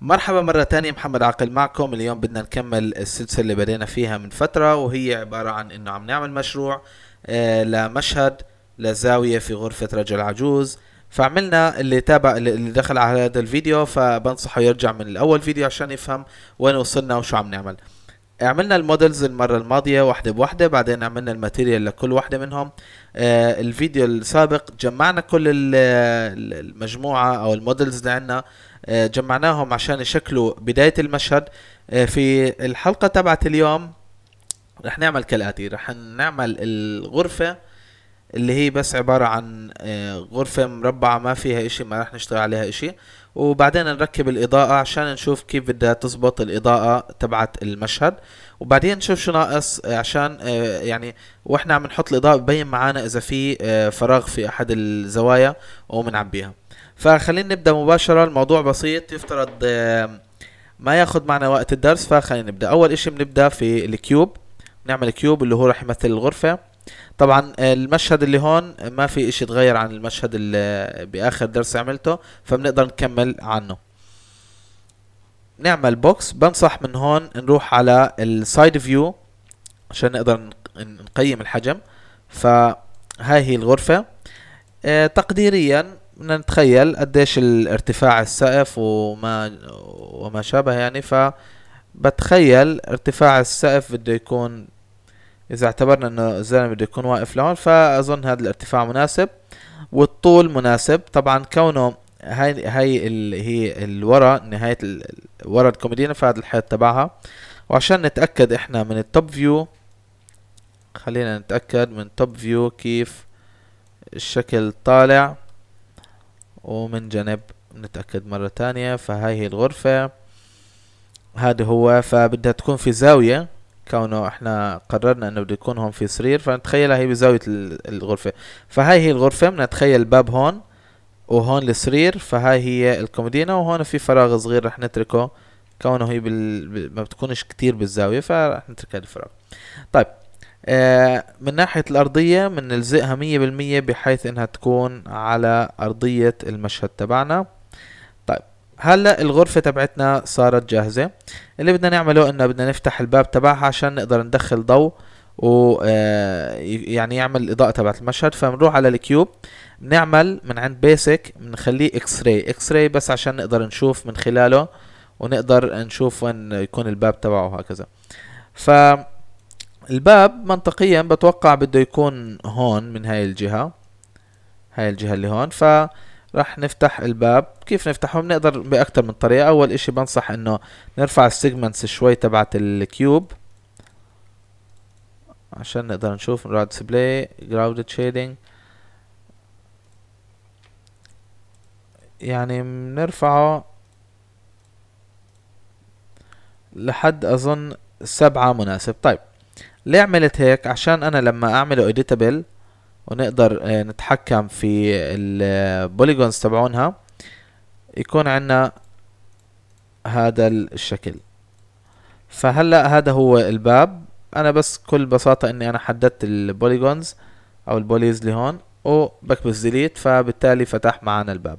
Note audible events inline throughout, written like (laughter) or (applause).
مرحبا مرة تانية محمد عاقل معكم اليوم بدنا نكمل السلسلة اللي بدينا فيها من فترة وهي عبارة عن انه عم نعمل مشروع آه، لمشهد لزاوية في غرفة رجل عجوز فعملنا اللي تابع اللي دخل على هذا الفيديو فبنصحه يرجع من الاول فيديو عشان يفهم وين وصلنا وشو عم نعمل عملنا المودلز المرة الماضية واحدة بواحدة بعدين عملنا الماتيريال لكل واحدة منهم آه، الفيديو السابق جمعنا كل المجموعة او المودلز اللي عندنا آه، جمعناهم عشان يشكلوا بداية المشهد آه، في الحلقة تبعت اليوم رح نعمل كالآتي رح نعمل الغرفة اللي هي بس عبارة عن غرفة مربعة ما فيها اشي ما رح نشتغل عليها اشي وبعدين نركب الاضاءة عشان نشوف كيف بدها تزبط الاضاءة تبعت المشهد وبعدين نشوف شو ناقص آه، عشان آه، يعني واحنا عم نحط الاضاءة ببين معانا اذا في آه، فراغ في احد الزوايا ومنعبيها فخلينا نبدا مباشرة الموضوع بسيط يفترض ما ياخذ معنا وقت الدرس فخلينا نبدا اول اشي بنبدا في الكيوب نعمل كيوب اللي هو راح يمثل الغرفة طبعا آه، المشهد اللي هون ما في اشي تغير عن المشهد اللي آه، باخر درس عملته فبنقدر نكمل عنه نعمل بوكس بنصح من هون نروح على السايد فيو عشان نقدر نقيم الحجم فهاي هي الغرفة آه، تقديريا بدنا نتخيل قديش الارتفاع السقف وما وما شابه يعني فبتخيل ارتفاع السقف بده يكون اذا اعتبرنا انه الزلمه بده يكون واقف لهون فاظن هذا الارتفاع مناسب والطول مناسب طبعا كونه هاي هاي ال هي الورا نهايه ورا الكوميدينا فهذا الحيط تبعها وعشان نتاكد احنا من التوب فيو خلينا نتاكد من توب فيو كيف الشكل طالع ومن جنب نتأكد مرة تانية فهاي هي الغرفة هذا هو فبدها تكون في زاوية كونه احنا قررنا انه بده يكون هون في سرير فنتخيلها هي بزاويه الغرفه فهاي هي الغرفه بنتخيل باب هون وهون السرير فهاي هي الكوميدينا وهون في فراغ صغير رح نتركه كونه هي بال... ما بتكونش كتير بالزاويه فرح نترك هذا الفراغ طيب آه من ناحية الأرضية بنلزقها مية بالمية بحيث إنها تكون على أرضية المشهد تبعنا هلا الغرفة تبعتنا صارت جاهزة اللي بدنا نعمله انه بدنا نفتح الباب تبعها عشان نقدر ندخل ضوء و آه، يعني يعمل الاضاءة تبعت المشهد فبنروح على الكيوب بنعمل من عند بيسك بنخليه اكس راي اكس راي بس عشان نقدر نشوف من خلاله ونقدر نشوف وين يكون الباب تبعه وهكذا ف الباب منطقيا بتوقع بده يكون هون من هاي الجهة هاي الجهة اللي هون ف رح نفتح الباب كيف نفتحه بنقدر باكثر من طريقه اول اشي بنصح انه نرفع السيجمنتس شوي تبعت الكيوب عشان نقدر نشوف نروح ديسبلاي جراوند شيدنج يعني بنرفعه لحد اظن سبعة مناسب طيب ليه عملت هيك عشان انا لما اعمله اديتابل ونقدر آه، نتحكم في البوليجونز تبعونها يكون عنا هذا الشكل فهلا هذا هو الباب انا بس كل بساطة اني انا حددت البوليجونز او البوليز لهون وبكبس ديليت فبالتالي فتح معنا الباب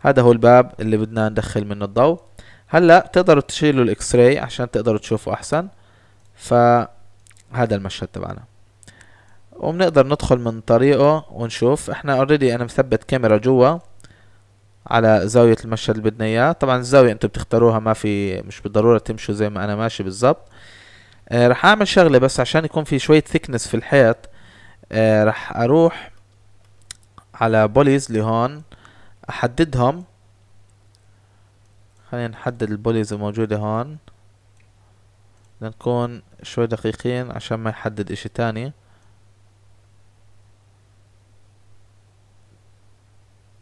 هذا هو الباب اللي بدنا ندخل منه الضوء هلا تقدروا تشيلوا الاكس راي عشان تقدروا تشوفوا احسن فهذا المشهد تبعنا وبنقدر ندخل من طريقه ونشوف احنا اوريدي انا مثبت كاميرا جوا على زاوية المشهد اللي بدنا اياه طبعا الزاوية انتوا بتختاروها ما في مش بالضرورة تمشوا زي ما انا ماشي بالظبط آه رح اعمل شغلة بس عشان يكون في شوية ثيكنس في الحيط آه رح اروح على بوليز لهون احددهم خلينا نحدد البوليز الموجودة هون لنكون شوي دقيقين عشان ما يحدد اشي تاني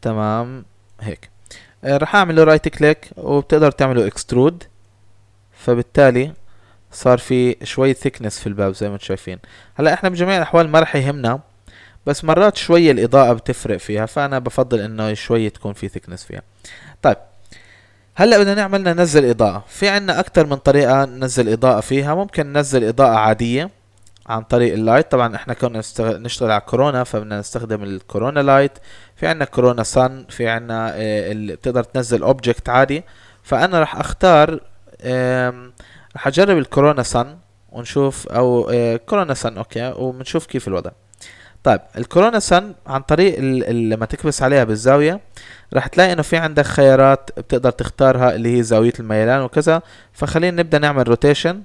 تمام هيك آه، رح اعمله رايت كليك وبتقدر تعمله اكسترود فبالتالي صار في شوية ثيكنس في الباب زي ما انتم شايفين هلا احنا بجميع الاحوال ما رح يهمنا بس مرات شوية الاضاءة بتفرق فيها فانا بفضل انه شوية تكون في ثيكنس فيها طيب هلا بدنا نعمل ننزل اضاءة في عنا اكتر من طريقة ننزل اضاءة فيها ممكن ننزل اضاءة عادية عن طريق اللايت طبعا احنا كنا نشتغل على كورونا فبدنا نستخدم الكورونا لايت في عنا كورونا سان في عنا آه، اللي بتقدر تنزل اوبجكت عادي فانا راح اختار راح اجرب الكورونا سان ونشوف او آه، كورونا سان اوكي وبنشوف كيف الوضع طيب الكورونا سن عن طريق لما تكبس عليها بالزاوية راح تلاقي انه في عندك خيارات بتقدر تختارها اللي هي زاوية الميلان وكذا فخلينا نبدأ نعمل روتيشن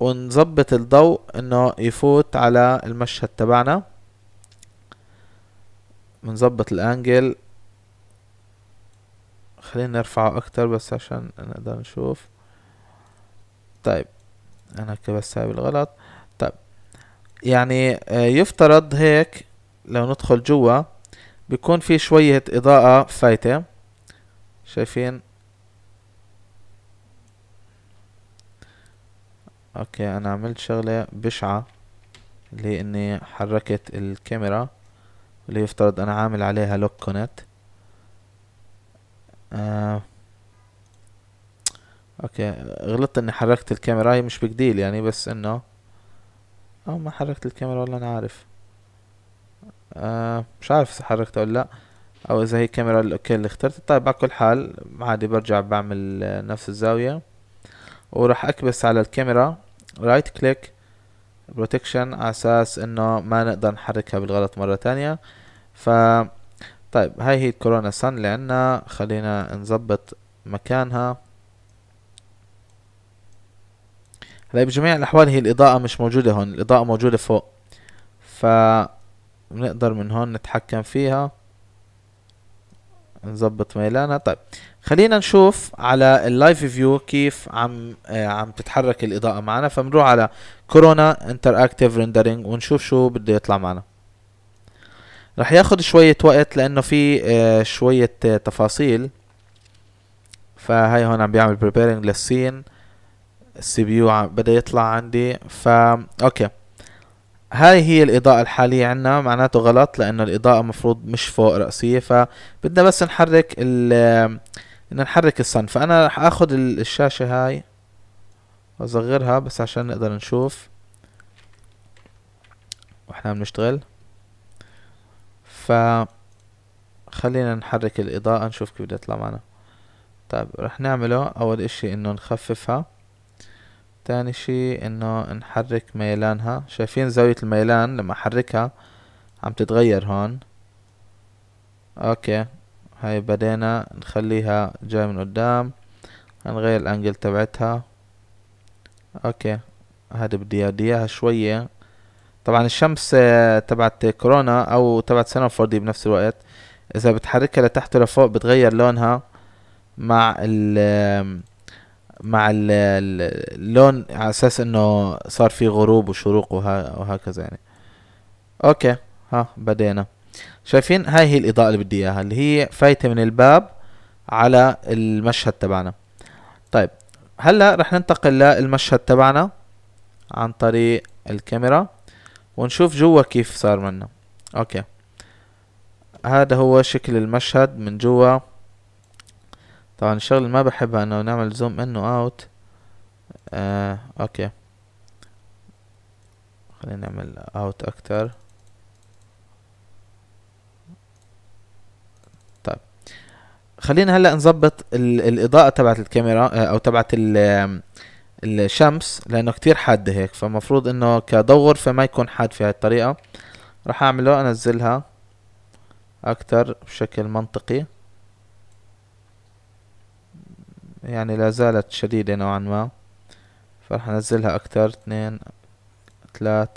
ونظبط الضوء انه يفوت على المشهد تبعنا بنظبط الانجل خلينا نرفعه اكتر بس عشان نقدر نشوف طيب انا بس سايب الغلط طيب يعني آه، يفترض هيك لو ندخل جوا بيكون في شوية اضاءة فايتة شايفين اوكي انا عملت شغلة بشعة اللي هي اني حركت الكاميرا اللي يفترض انا عامل عليها لوك كونت آه. اوكي غلطت اني حركت الكاميرا هي مش بجديل يعني بس انه او ما حركت الكاميرا ولا انا عارف آه. مش عارف اذا حركتها ولا لا او اذا هي الكاميرا اوكي اللي اخترت طيب على كل حال عادي برجع بعمل نفس الزاوية وراح اكبس على الكاميرا رايت كليك بروتكشن على اساس انه ما نقدر نحركها بالغلط مرة تانية ف طيب هاي هي الكورونا سن اللي عنا خلينا نظبط مكانها هلا طيب، بجميع الاحوال هي الاضاءة مش موجودة هون الاضاءة موجودة فوق ف بنقدر من هون نتحكم فيها نظبط ميلانا طيب خلينا نشوف على اللايف فيو كيف عم آه عم تتحرك الاضاءه معنا فبنروح على كورونا انتر اكتيف ريندرينج ونشوف شو بده يطلع معنا رح ياخد شويه وقت لانه في آه شويه آه تفاصيل فهي هون عم بيعمل بريبيرنج للسين السي بي يو بدا يطلع عندي فا اوكي هاي هي الإضاءة الحالية عنا معناته غلط لأنه الإضاءة مفروض مش فوق رأسية فبدنا بس نحرك ال نحرك الصن فأنا رح آخذ الشاشة هاي وأصغرها بس عشان نقدر نشوف وإحنا بنشتغل ف خلينا نحرك الإضاءة نشوف كيف بدها تطلع معنا طيب رح نعمله أول إشي إنه نخففها تاني شي انه نحرك ميلانها شايفين زاوية الميلان لما احركها عم تتغير هون اوكي هاي بدينا نخليها جاي من قدام هنغير الانجل تبعتها اوكي هاد بدي اياها شوية طبعا الشمس آه، تبعت كورونا او تبعت سنة فوردي بنفس الوقت اذا بتحركها لتحت ولفوق بتغير لونها مع ال مع اللون على اساس انه صار في غروب وشروق وهكذا يعني اوكي ها بدينا شايفين هاي هي الاضاءة اللي بدي اياها اللي هي فايتة من الباب على المشهد تبعنا طيب هلا رح ننتقل للمشهد تبعنا عن طريق الكاميرا ونشوف جوا كيف صار منا اوكي هذا هو شكل المشهد من جوا طبعا الشغلة اللي ما بحبها انه نعمل زوم ان واوت آه اوكي خلينا نعمل اوت اكتر طيب خلينا هلا نظبط الاضاءة تبعت الكاميرا آه، او تبعت الشمس لانه كتير حادة هيك فمفروض انه كدور فما يكون حاد في هاي الطريقة راح اعمله انزلها اكتر بشكل منطقي يعني لا زالت شديدة نوعا ما فرح انزلها اكتر اثنين ثلاث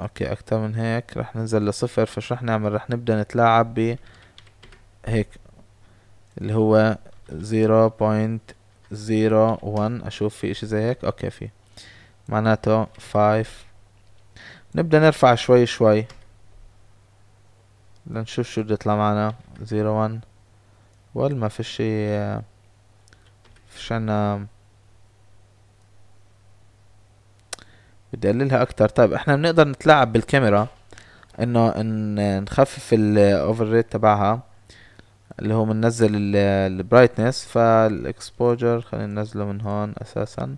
اوكي اكتر من هيك رح ننزل لصفر فش رح نعمل رح نبدأ نتلاعب ب هيك اللي هو زيرو بوينت زيرو ون اشوف في اشي زي هيك اوكي في معناته فايف نبدأ نرفع شوي شوي لنشوف شو بده يطلع معنا زيرو ون وال ما فيش شي فيش عنا بدي اقللها اكتر طيب احنا بنقدر نتلاعب بالكاميرا انه ان نخفف الاوفر ريت تبعها اللي هو بننزل البرايتنس فالاكسبوجر خلينا ننزله من هون اساسا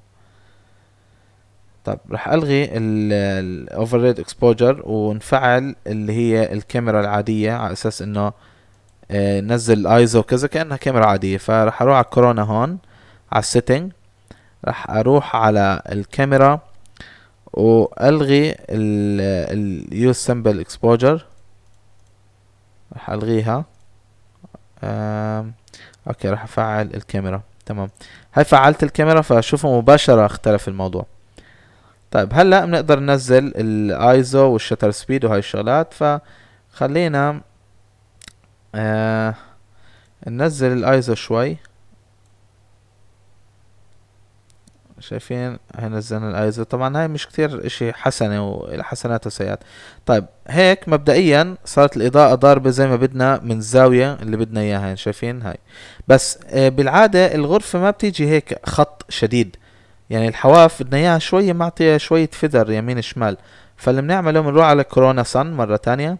طيب راح الغي الاوفر ريد اكسبوجر ونفعل اللي هي الكاميرا العاديه على اساس انه آه، نزل الايزو كذا كانها كاميرا عاديه فراح اروح على كورونا هون على السيتنج راح اروح على الكاميرا والغي اليو سمبل اكسبوجر راح الغيها اوكي راح افعل الكاميرا تمام هاي فعلت الكاميرا فشوفوا مباشره اختلف الموضوع طيب هلا بنقدر ننزل الايزو والشتر سبيد وهاي الشغلات فخلينا آه ننزل الايزو شوي شايفين هي نزلنا الايزو طبعا هاي مش كتير اشي حسنة حسنات وسيئات طيب هيك مبدئيا صارت الاضاءة ضاربة زي ما بدنا من الزاوية اللي بدنا اياها شايفين هاي بس آه، بالعادة الغرفة ما بتيجي هيك خط شديد يعني الحواف بدنا اياها شوية معطيه شوية فدر يمين شمال فاللي بنعمله بنروح على كورونا صن مرة تانية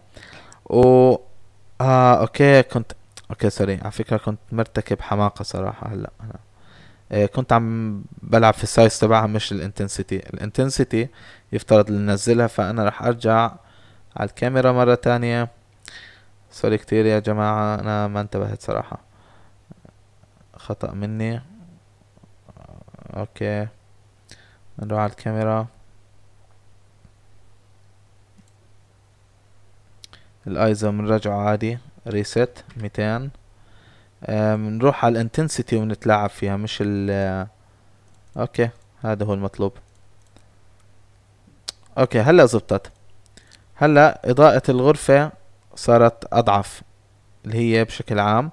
و اه اوكي كنت اوكي سوري على فكرة كنت مرتكب حماقة صراحة هلا انا آه كنت عم بلعب في السايز تبعها مش الانتنسيتي الانتنسيتي يفترض ننزلها فانا رح ارجع على الكاميرا مرة تانية سوري كتير يا جماعة انا ما انتبهت صراحة خطأ مني اوكي نروح على الكاميرا الايزو بنرجعه عادي ريست ميتين بنروح آه، على الانتنسيتي وبنتلاعب فيها مش ال اوكي هذا هو المطلوب اوكي هلا زبطت هلا اضاءة الغرفة صارت اضعف اللي هي بشكل عام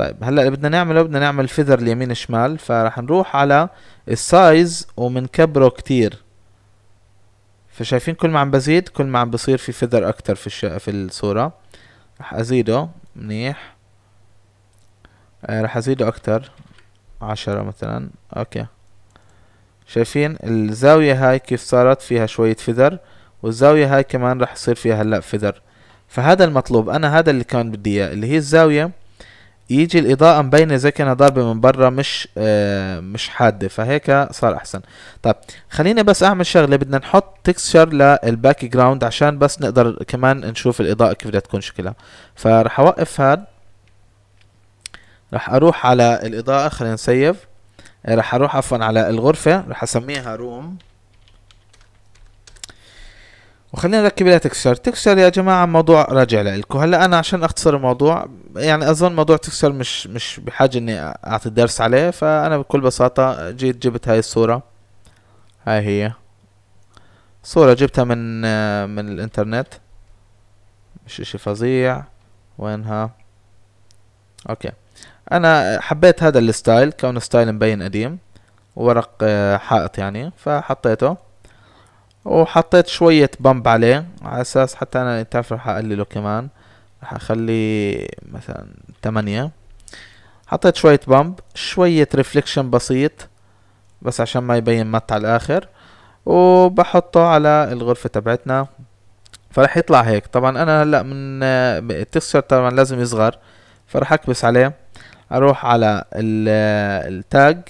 طيب هلا اللي بدنا نعمله بدنا نعمل فيذر اليمين شمال فراح نروح على السايز ومنكبره كتير فشايفين كل ما عم بزيد كل ما عم بصير في فيذر اكتر في الش... في الصورة رح ازيده منيح آه رح ازيده اكتر عشرة مثلا اوكي شايفين الزاوية هاي كيف صارت فيها شوية فيذر والزاوية هاي كمان رح يصير فيها هلا فيذر فهذا المطلوب انا هذا اللي كان بدي اياه اللي هي الزاوية يجي الاضاءه مبينه زي كانها ضاربه من برا مش آه مش حاده فهيك صار احسن طيب خليني بس اعمل شغله بدنا نحط تكستشر للباك جراوند عشان بس نقدر كمان نشوف الاضاءه كيف بدها تكون شكلها فرح اوقف هاد رح اروح على الاضاءه خلينا نسيف آه، رح اروح عفوا على الغرفه رح اسميها روم وخلينا نركب لها تكسر تكسر يا جماعة موضوع راجع لكم هلا أنا عشان أختصر الموضوع يعني أظن موضوع تكسر مش مش بحاجة إني أعطي درس عليه فأنا بكل بساطة جيت جبت هاي الصورة هاي هي صورة جبتها من من الإنترنت مش إشي فظيع وينها أوكي أنا حبيت هذا الستايل كونه ستايل مبين قديم وورق آه، حائط يعني فحطيته وحطيت شوية بمب عليه على اساس حتى انا تعرف رح اقلله كمان رح اخلي مثلا تمانية حطيت شوية بمب شوية ريفليكشن بسيط بس عشان ما يبين مت على الاخر وبحطه على الغرفة تبعتنا فرح يطلع هيك طبعا انا هلا من التكستشر طبعا لازم يصغر فرح اكبس عليه اروح على التاج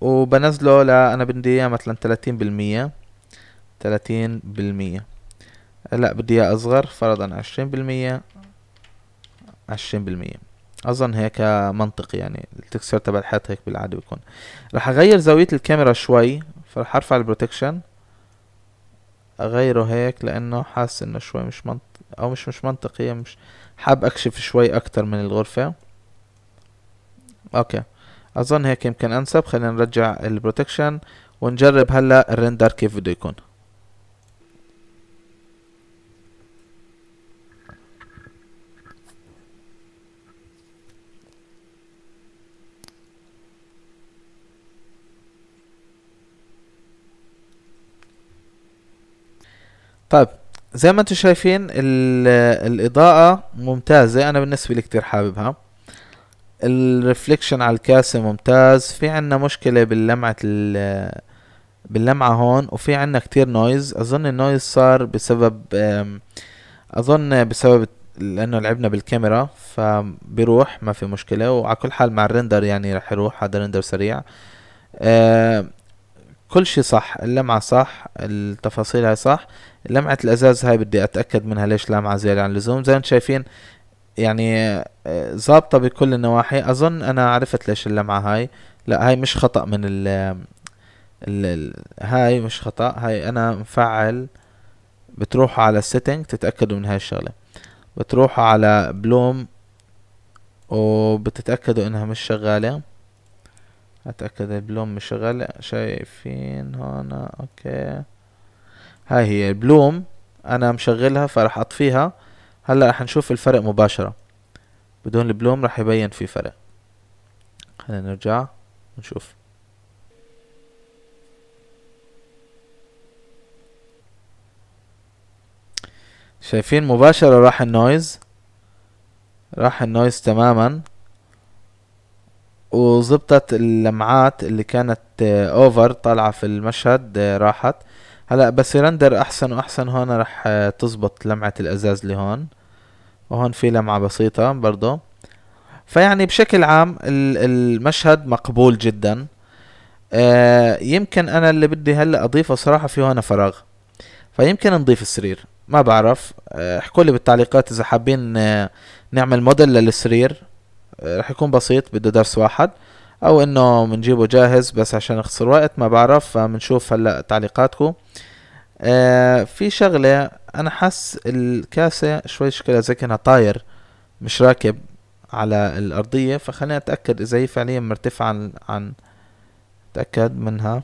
وبنزله ل انا بدي اياه مثلا تلاتين بالمية تلاتين بالمية لا بدي اياه اصغر فرضا عشرين بالمية عشرين بالمية اظن هيك منطقي يعني التكسير تبع الحيط هيك بالعاده بيكون رح اغير زاويه الكاميرا شوي فرح ارفع البروتكشن اغيره هيك لانه حاسس انه شوي مش منطقي او مش مش منطقي مش حاب اكشف شوي اكتر من الغرفة اوكي اظن هيك يمكن انسب خلينا نرجع البروتكشن ونجرب هلا الرندر كيف بده يكون طيب زي ما انتم شايفين الاضاءة ممتازة انا بالنسبة لي كتير حاببها الرفليكشن على الكاسة ممتاز في عنا مشكلة باللمعة باللمعة هون وفي عنا كتير نويز اظن النويز صار بسبب اظن بسبب لانه لعبنا بالكاميرا فبيروح ما في مشكلة وعلى كل حال مع الرندر يعني رح يروح هذا رندر سريع كل شي صح اللمعة صح التفاصيل هاي صح لمعة الازاز هاي بدي اتأكد منها ليش لامعة زيادة عن اللزوم زي ما انتم شايفين يعني آه، ظابطة بكل النواحي اظن انا عرفت ليش اللمعة هاي لا هاي مش خطأ من ال هاي مش خطأ هاي انا مفعل بتروحوا على السيتنج تتأكدوا من هاي الشغلة بتروحوا على بلوم وبتتأكدوا انها مش شغالة اتأكد البلوم مش شغالة شايفين هون اوكي هاي هي بلوم انا مشغلها فرح اطفيها هلا رح نشوف الفرق مباشرة بدون البلوم رح يبين في فرق خلينا نرجع ونشوف شايفين مباشرة راح النويز راح النويز تماما وظبطت اللمعات اللي كانت اوفر طالعة في المشهد آه، راحت هلا بس يرندر احسن واحسن هون رح آه، تزبط لمعة الازاز اللي هون وهون في لمعة بسيطة برضو فيعني بشكل عام المشهد مقبول جدا آه يمكن انا اللي بدي هلا اضيفه صراحة في هون فراغ فيمكن نضيف السرير ما بعرف آه، احكوا لي بالتعليقات اذا حابين آه، نعمل موديل للسرير رح يكون بسيط بده درس واحد او انه بنجيبه جاهز بس عشان نخسر وقت ما بعرف فبنشوف هلا تعليقاتكم آه في شغلة انا حس الكاسة شوي شكلها زي كأنها طاير مش راكب على الارضية فخلينا اتأكد اذا هي فعليا مرتفعة عن عن اتأكد منها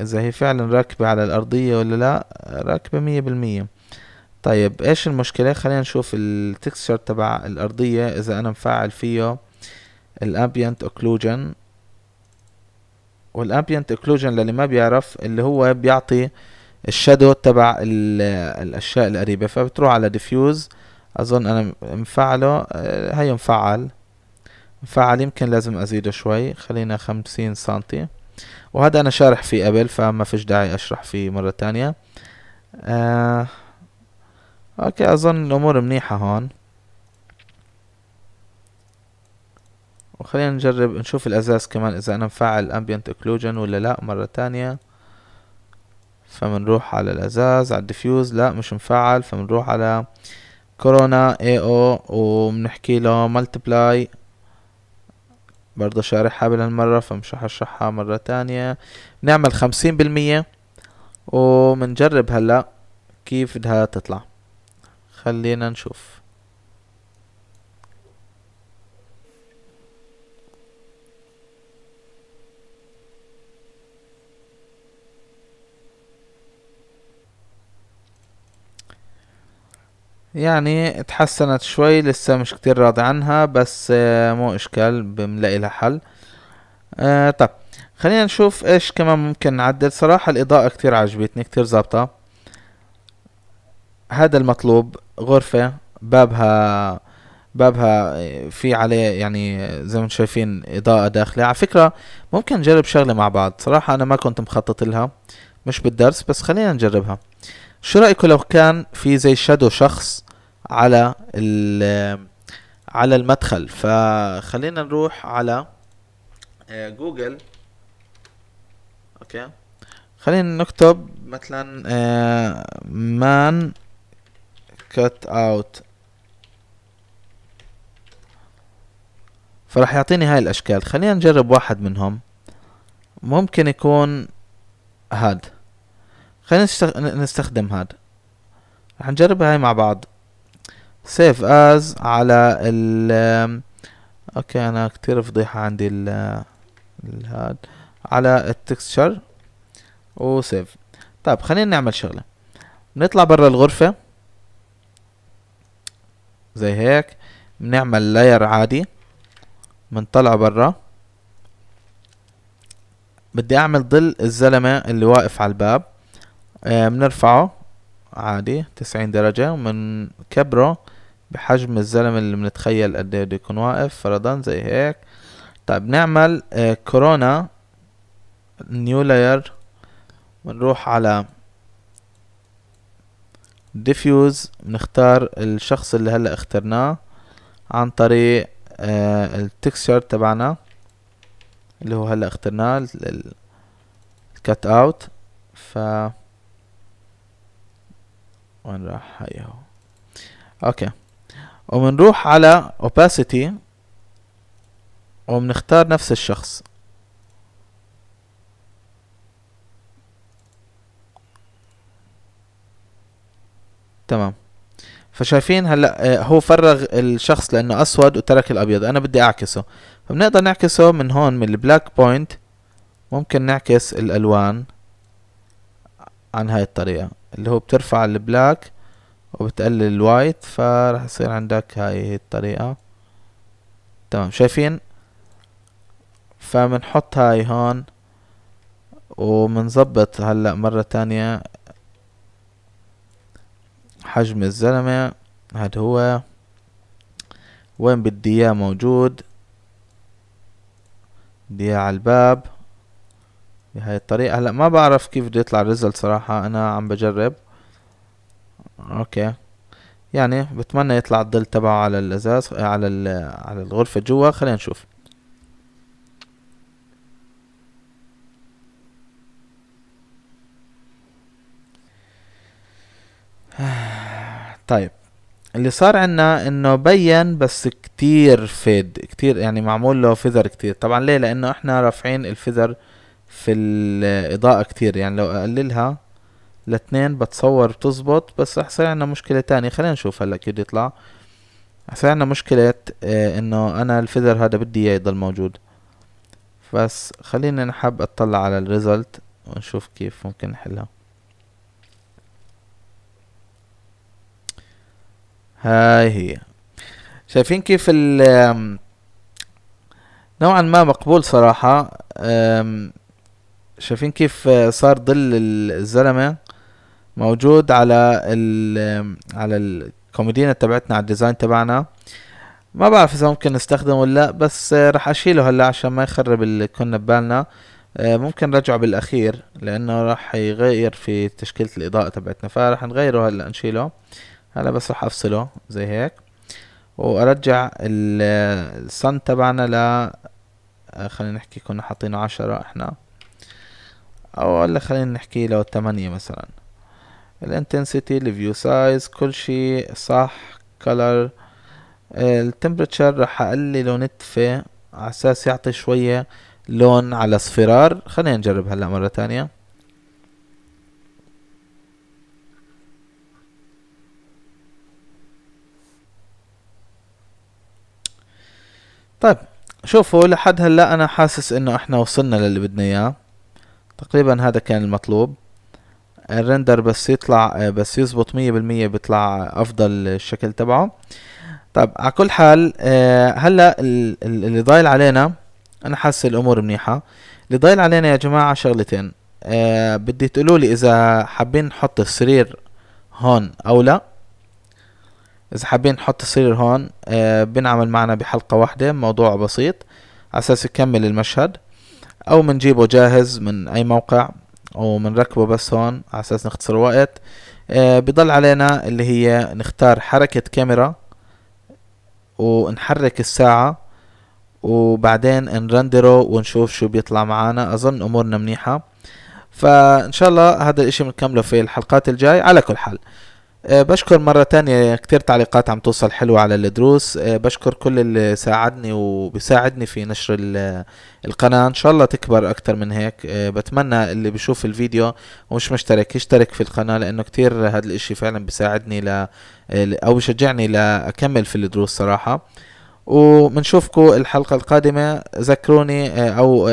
اذا هي فعلا راكبة على الارضية ولا لا راكبة مية بالمية طيب ايش المشكلة خلينا نشوف التكستشر تبع الارضية اذا انا مفعل فيه الامبيانت اوكلوجن والامبيانت اوكلوجن للي ما بيعرف اللي هو بيعطي الشادو تبع الاشياء القريبة فبتروح على ديفيوز اظن انا مفعله آه، هي مفعل مفعل يمكن لازم ازيده شوي خلينا خمسين سنتي وهذا انا شارح فيه قبل فما فيش داعي اشرح فيه مرة تانية آه اوكي اظن الامور منيحة هون وخلينا نجرب نشوف الازاز كمان اذا انا مفعل ambient occlusion ولا لا مرة تانية فمنروح على الازاز على الديفيوز لا مش مفعل فمنروح على كورونا اي او وبنحكي له ملتبلاي برضه شارحها بالمرة فمش رح اشرحها مرة تانية نعمل خمسين بالمية ومنجرب هلا كيف بدها تطلع خلينا نشوف يعني تحسنت شوي لسه مش كتير راضي عنها بس آه، مو اشكال بنلاقي لها حل آه طب خلينا نشوف ايش كمان ممكن نعدل صراحة الاضاءة كتير عجبتني كتير زابطة هذا المطلوب غرفة بابها بابها آه، في عليه يعني زي ما شايفين اضاءة داخلة على فكرة ممكن نجرب شغلة مع بعض صراحة انا ما كنت مخطط لها مش بالدرس بس خلينا نجربها شو رايكم لو كان في زي شادو شخص على ال على المدخل فخلينا نروح على آه، جوجل اوكي خلينا نكتب مثلا مان كت اوت فراح يعطيني هاي الاشكال خلينا نجرب واحد منهم ممكن يكون هاد خلينا نستخدم هذا رح نجرب هاي مع بعض سيف از على ال اوكي انا كتير فضيحة عندي ال هاد على التكستشر وسيف طيب خلينا نعمل شغلة بنطلع برا الغرفة زي هيك بنعمل لاير عادي بنطلع برا بدي اعمل ظل الزلمة اللي واقف على الباب بنرفعه آه، عادي تسعين درجة ومنكبره بحجم الزلمة اللي بنتخيل قد ايه بده يكون واقف فرضا زي هيك طيب نعمل آه، كورونا نيو لاير بنروح على ديفيوز بنختار الشخص اللي هلا اخترناه عن طريق آه، التكستشر تبعنا اللي هو هلا اخترناه الكت اوت ف ونروح هاي اهو اوكي وبنروح على opacity وبنختار نفس الشخص تمام فشايفين هلا آه، هو فرغ الشخص لانه اسود وترك الابيض انا بدي اعكسه فبنقدر نعكسه من هون من البلاك بوينت ممكن نعكس الالوان عن هاي الطريقه اللي هو بترفع البلاك وبتقلل الوايت فراح يصير عندك هاي الطريقة تمام شايفين فبنحط هاي هون وبنظبط هلا مرة تانية حجم الزلمة هاد هو وين بدي اياه موجود بدي اياه على الباب بهاي الطريقة هلا ما بعرف كيف بده يطلع الريزلت صراحة انا عم بجرب اوكي يعني بتمنى يطلع الظل تبعه على الازاز على على الغرفة جوا خلينا نشوف (sighs) طيب اللي صار عنا انه بين بس كتير فيد كتير يعني معمول له فيذر كتير طبعا ليه لانه احنا رافعين الفيذر في الإضاءة كتير يعني لو أقللها لاتنين بتصور بتزبط بس رح يصير عنا مشكلة تانية خلينا نشوف هلا كيف يطلع يصير عنا مشكلة آه، إنه أنا الفيذر هذا بدي إياه يضل موجود بس خلينا نحب أطلع على الريزلت ونشوف كيف ممكن نحلها هاي هي شايفين كيف ال نوعا ما مقبول صراحة شايفين كيف صار ظل الزلمه موجود على ال على الكوميدينا تبعتنا على الديزاين تبعنا ما بعرف اذا ممكن نستخدمه ولا لا بس راح اشيله هلا عشان ما يخرب اللي كنا ببالنا ممكن نرجعه بالاخير لانه راح يغير في تشكيله الاضاءه تبعتنا فراح نغيره هلا نشيله هلا بس راح افصله زي هيك وارجع الصن تبعنا ل خلينا نحكي كنا حاطينه عشرة احنا او اللي خلينا نحكي لو تمانية مثلا الانتنسيتي الفيو سايز كل شي صح كلر التمبرتشر رح اقلله نتفة على يعطي شوية لون على صفرار خلينا نجرب هلا مرة تانية طيب شوفوا لحد هلا انا حاسس انه احنا وصلنا للي بدنا اياه تقريبا هذا كان المطلوب الرندر بس يطلع آه، بس يزبط مية بالمية بيطلع افضل الشكل تبعه طب على كل حال آه، هلا اللي ضايل علينا انا حاسس الامور منيحه اللي ضايل علينا يا جماعه شغلتين آه، بدي تقولوا لي اذا حابين نحط السرير هون او لا اذا حابين نحط السرير هون بنعمل معنا بحلقه واحده موضوع بسيط على اساس يكمل المشهد او منجيبه جاهز من اي موقع منركبه بس هون على اساس نختصر وقت آه بضل علينا اللي هي نختار حركة كاميرا ونحرك الساعة وبعدين نرندره ونشوف شو بيطلع معانا اظن امورنا منيحة فان شاء الله هذا الاشي بنكمله في الحلقات الجاي على كل حال آه، بشكر مرة تانية كتير تعليقات عم توصل حلوة على الدروس آه، بشكر كل اللي ساعدني وبيساعدني في نشر القناة إن شاء الله تكبر أكتر من هيك آه، بتمنى اللي بيشوف الفيديو ومش مشترك يشترك في القناة لأنه كتير هذا الإشي فعلا بيساعدني ل أو بشجعني لأكمل في الدروس صراحة وبنشوفكم الحلقة القادمة ذكروني أو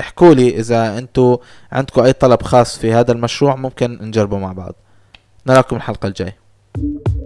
احكولي إذا أنتوا عندكم أي طلب خاص في هذا المشروع ممكن نجربه مع بعض نراكم الحلقة الجاية